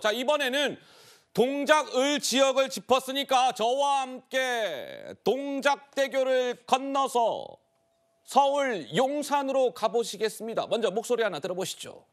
자, 이번에는 동작을 지역을 짚었으니까 저와 함께 동작대교를 건너서 서울 용산으로 가보시겠습니다. 먼저 목소리 하나 들어보시죠.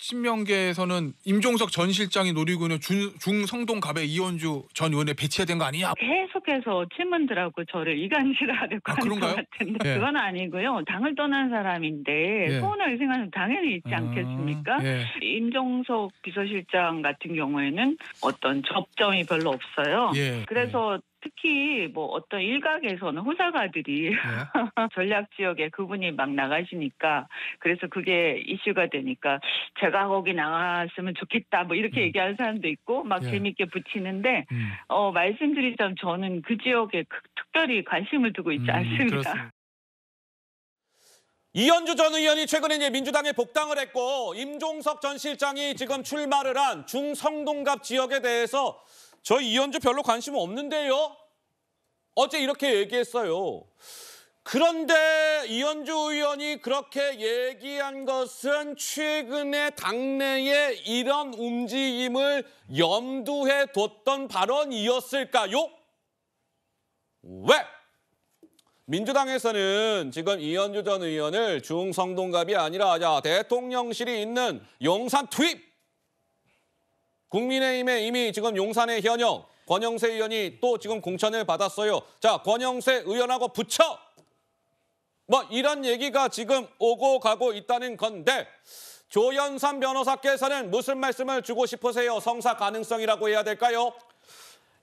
신명계에서는 임종석 전 실장이 노리고 있는 중, 중성동 갑의 이원주 전 의원에 배치가 된거 아니냐? 계속해서 친문들하고 저를 이간질하려고 아, 하는 그것 같은데 예. 그건 아니고요. 당을 떠난 사람인데 예. 소원을 생각은 당연히 있지 아, 않겠습니까? 예. 임종석 비서실장 같은 경우에는 어떤 접점이 별로 없어요. 예. 그래서 특히 뭐 어떤 일각에서는 호사가들이 네. 전략 지역에 그분이 막 나가시니까 그래서 그게 이슈가 되니까 제가 거기 나갔으면 좋겠다 뭐 이렇게 음. 얘기하는 사람도 있고 막 네. 예. 재밌게 붙이는데 음. 어 말씀드리자면 저는 그 지역에 그 특별히 관심을 두고 있지 음, 않습니다. 음, 이현주 전 의원이 최근에 이제 민주당에 복당을 했고 임종석 전 실장이 지금 출마를 한 중성동갑 지역에 대해서 저 이현주 별로 관심 없는데요. 어제 이렇게 얘기했어요. 그런데 이현주 의원이 그렇게 얘기한 것은 최근에 당내에 이런 움직임을 염두에 뒀던 발언이었을까요? 왜? 민주당에서는 지금 이현주 전 의원을 중성동갑이 아니라 자, 대통령실이 있는 용산 투입! 국민의힘에 이미 지금 용산의 현역 권영세 의원이 또 지금 공천을 받았어요. 자, 권영세 의원하고 붙여! 뭐 이런 얘기가 지금 오고 가고 있다는 건데 조연삼 변호사께서는 무슨 말씀을 주고 싶으세요? 성사 가능성이라고 해야 될까요?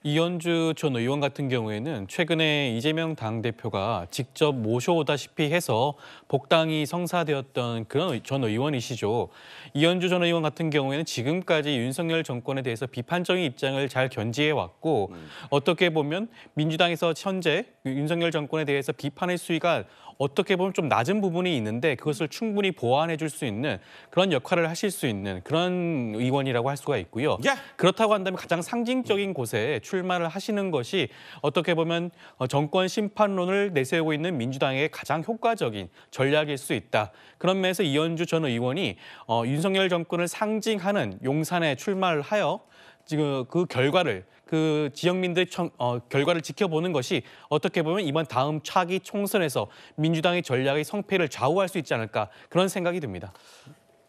이현주 전 의원 같은 경우에는 최근에 이재명 당대표가 직접 모셔오다시피 해서 복당이 성사되었던 그런 전 의원이시죠. 이현주 전 의원 같은 경우에는 지금까지 윤석열 정권에 대해서 비판적인 입장을 잘 견지해왔고 음. 어떻게 보면 민주당에서 현재 윤석열 정권에 대해서 비판의 수위가 어떻게 보면 좀 낮은 부분이 있는데 그것을 충분히 보완해 줄 수 있는 그런 역할을 하실 수 있는 그런 의원이라고 할 수가 있고요. 예. 그렇다고 한다면 가장 상징적인 곳에 출 출마를 하시는 것이 어떻게 보면 어, 정권 심판론을 내세우고 있는 민주당의 가장 효과적인 전략일 수 있다. 그런 면에서 이현주 전 의원이 어, 윤석열 정권을 상징하는 용산에 출마를 하여 지금 그 결과를 그지역민들 청, 어, 결과를 지켜보는 것이 어떻게 보면 이번 다음 차기 총선에서 민주당의 전략의 성패를 좌우할 수 있지 않을까 그런 생각이 듭니다.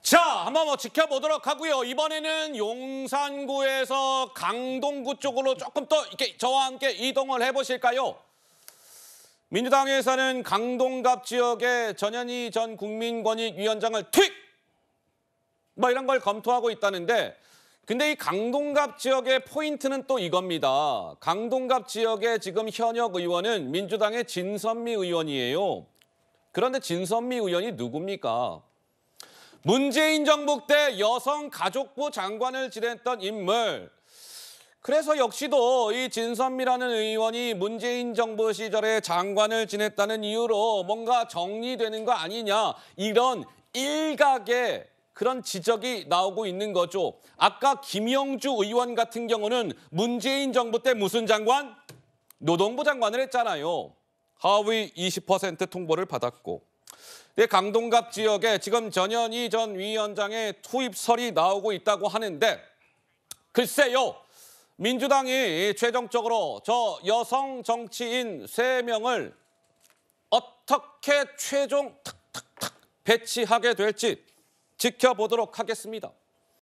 자, 한번 뭐 지켜보도록 하고요. 이번에는 용산구에서 강동구 쪽으로 조금 더 이렇게 저와 함께 이동을 해보실까요? 민주당에서는 강동갑 지역에 전현희 전 국민권익위원장을 튀! 뭐 이런 걸 검토하고 있다는데 근데 이 강동갑 지역의 포인트는 또 이겁니다. 강동갑 지역의 지금 현역 의원은 민주당의 진선미 의원이에요. 그런데 진선미 의원이 누굽니까? 문재인 정부 때 여성가족부 장관을 지냈던 인물. 그래서 역시도 이 진선미라는 의원이 문재인 정부 시절에 장관을 지냈다는 이유로 뭔가 정리되는 거 아니냐 이런 일각의 그런 지적이 나오고 있는 거죠. 아까 김영주 의원 같은 경우는 문재인 정부 때 무슨 장관? 노동부 장관을 했잖아요. 하위 20% 통보를 받았고 네, 강동갑 지역에 지금 전현희 전 위원장의 투입설이 나오고 있다고 하는데 글쎄요. 민주당이 최종적으로 저 여성 정치인 3명을 어떻게 최종 탁탁탁 배치하게 될지 지켜보도록 하겠습니다.